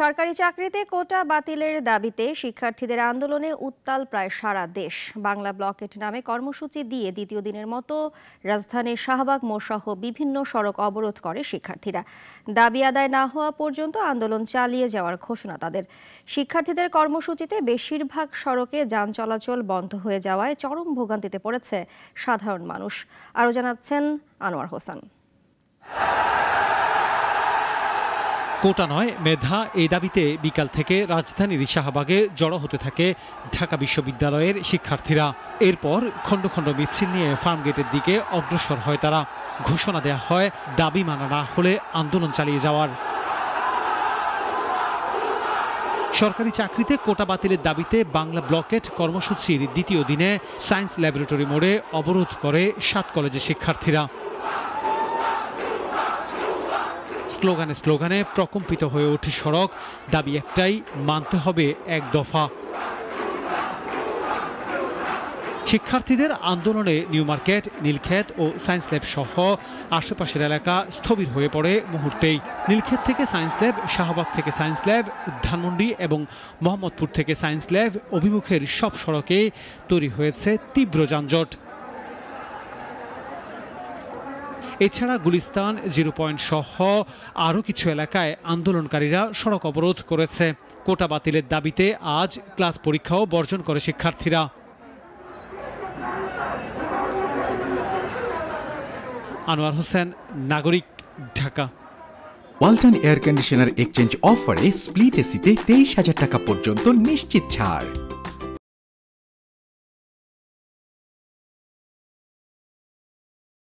সরকারি চাকরিতে কোটা বাতিলের দাবিতে শিক্ষার্থীদের আন্দোলনে উত্তাল প্রায় সারা দেশ বাংলা ব্লকেট নামে কর্মসূচি দিয়ে দ্বিতীয় দিনের মতো রাজধানীর শাহবাগ মোসহ বিভিন্ন সড়ক অবরোধ করে শিক্ষার্থীরা দাবি আদায় না হওয়া পর্যন্ত আন্দোলন চালিয়ে যাওয়ার ঘোষণা তাদের শিক্ষার্থীদের কর্মসূচিতে বেশিরভাগ সড়কে যান চলাচল বন্ধ হয়ে যাওয়ায় চরম ভোগান্তিতে পড়েছে সাধারণ মানুষ আরও জানাচ্ছেন আনোয়ার হোসেন কোটা নয় মেধা এই দাবিতে বিকাল থেকে রাজধানীর শাহবাগে জড়ো হতে থাকে ঢাকা বিশ্ববিদ্যালয়ের শিক্ষার্থীরা এরপর খণ্ড খণ্ড মিছিল নিয়ে ফার্মগেটের দিকে অগ্রসর হয় তারা ঘোষণা দেয়া হয় দাবি মানা না হলে আন্দোলন চালিয়ে যাওয়ার সরকারি চাকরিতে কোটা বাতিলের দাবিতে বাংলা ব্লকেট কর্মসূচির দ্বিতীয় দিনে সায়েন্স ল্যাবরেটরি মোড়ে অবরোধ করে সাত কলেজের শিক্ষার্থীরা স্লোগানে স্লোগানে প্রকম্পিত হয়ে ওঠে সড়ক দাবি একটাই মানতে হবে এক দফা শিক্ষার্থীদের আন্দোলনে নিউ মার্কেট নীলক্ষেত ও সায়েন্স ল্যাব সহ আশেপাশের এলাকা স্থবির হয়ে পড়ে মুহূর্তেই নীলক্ষেত থেকে সায়েন্স ল্যাব শাহবাগ থেকে সায়েন্স ল্যাব ধানমন্ডি এবং মোহাম্মদপুর থেকে সায়েন্স ল্যাব অভিমুখের সব সড়কে তৈরি হয়েছে তীব্র যানজট এছাড়া গুলিস্তান জিরো পয়েন্ট সহ আরও কিছু এলাকায় আন্দোলনকারীরা সড়ক অবরোধ করেছে কোটা বাতিলের দাবিতে আজ ক্লাস পরীক্ষাও বর্জন করে শিক্ষার্থীরা আনোয়ার হোসেন নাগরিক Dhaka Walton air conditioner exchange অফারে স্প্লিট এসিতে তেইশ হাজার টাকা পর্যন্ত নিশ্চিত ছাড়